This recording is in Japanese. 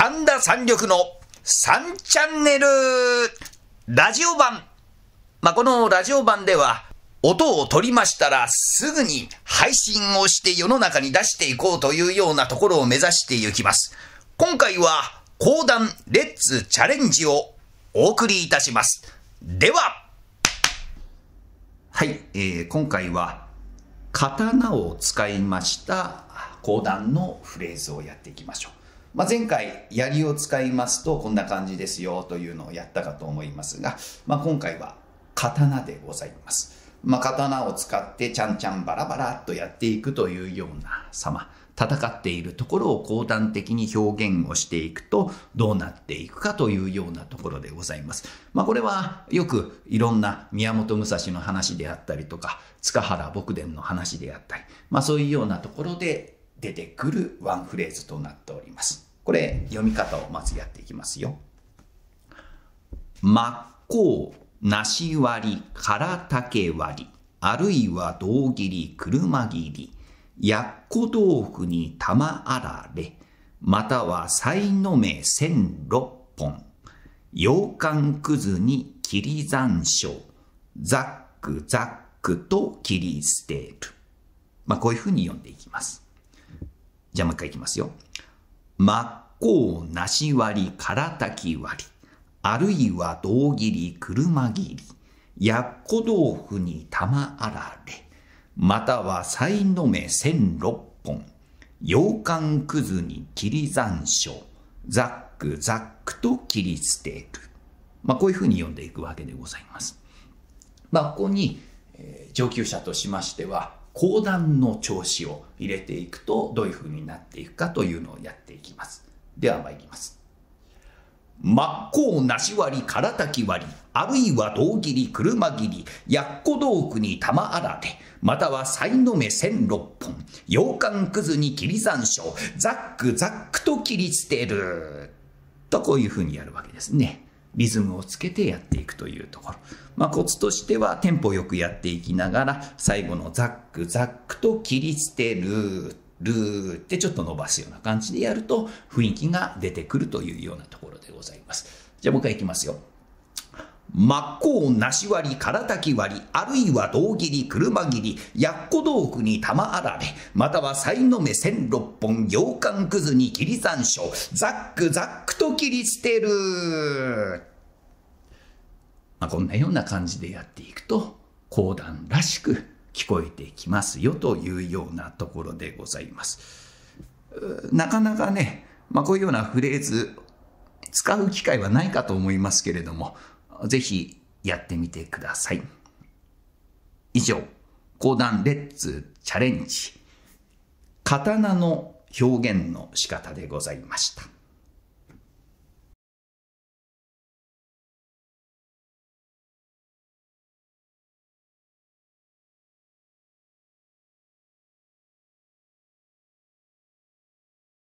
神田三緑の3チャンネルラジオ版。まあ、このラジオ版では、音を取りましたらすぐに配信をして世の中に出していこうというようなところを目指していきます。今回は講談レッツチャレンジをお送りいたします。では、はい、えー、今回は刀を使いました講談のフレーズをやっていきましょう。まあ、前回、槍を使いますとこんな感じですよというのをやったかと思いますが、まあ、今回は刀でございます。まあ、刀を使ってちゃんちゃんバラバラっとやっていくというような様。戦っているところを後端的に表現をしていくとどうなっていくかというようなところでございます。まあこれはよくいろんな宮本武蔵の話であったりとか塚原牧伝の話であったりまあそういうようなところで出てくるワンフレーズとなっております。ます。これ、読み方をまずやっていきますよ。真っ向、し割り、空竹割り、あるいは胴切り、車切り、やっこ豆腐に玉あられ、またはさいの目千六本、洋館くずに切り残椒、ザックザックと切り捨てる。まあ、こういうふうに読んでいきます。じゃあもう一回いきますよ。真っ向梨割り空滝割り、あるいは胴切り車切り、やっこ豆腐に玉あられ、またはさいの目千六本、洋館くずに切り残椒、ざっくざっくと切り捨てる。まあ、こういうふうに読んでいくわけでございます。まあ、ここに、えー、上級者としましては、講談の調子を入れていくとどういう風になっていくかというのをやっていきます。では参ります。真っ向なし割り、空滝割り、あるいは胴切り、車切り、やっこ道具に玉洗て、または才の目千六本、洋館くずに切り山椒、ザックザックと切り捨てる。とこういう風にやるわけですね。リズムをつけてやっていくというところ。まあ、コツとしてはテンポよくやっていきながら、最後のザックザックと切り捨てる、ルーってちょっと伸ばすような感じでやると雰囲気が出てくるというようなところでございます。じゃあもう一回いきますよ。真っ向なし割り、からたき割り、あるいは胴切り、車切り、やっこ豆腐に玉あられ、またはさいの目千六本、洋館くずに切り山椒、ザックザックと切り捨てる。まあ、こんなような感じでやっていくと、講談らしく聞こえてきますよというようなところでございます。なかなかね、まあ、こういうようなフレーズ、使う機会はないかと思いますけれども、ぜひやってみてください。以上、講談レッツチャレンジ、刀の表現の仕方でございました。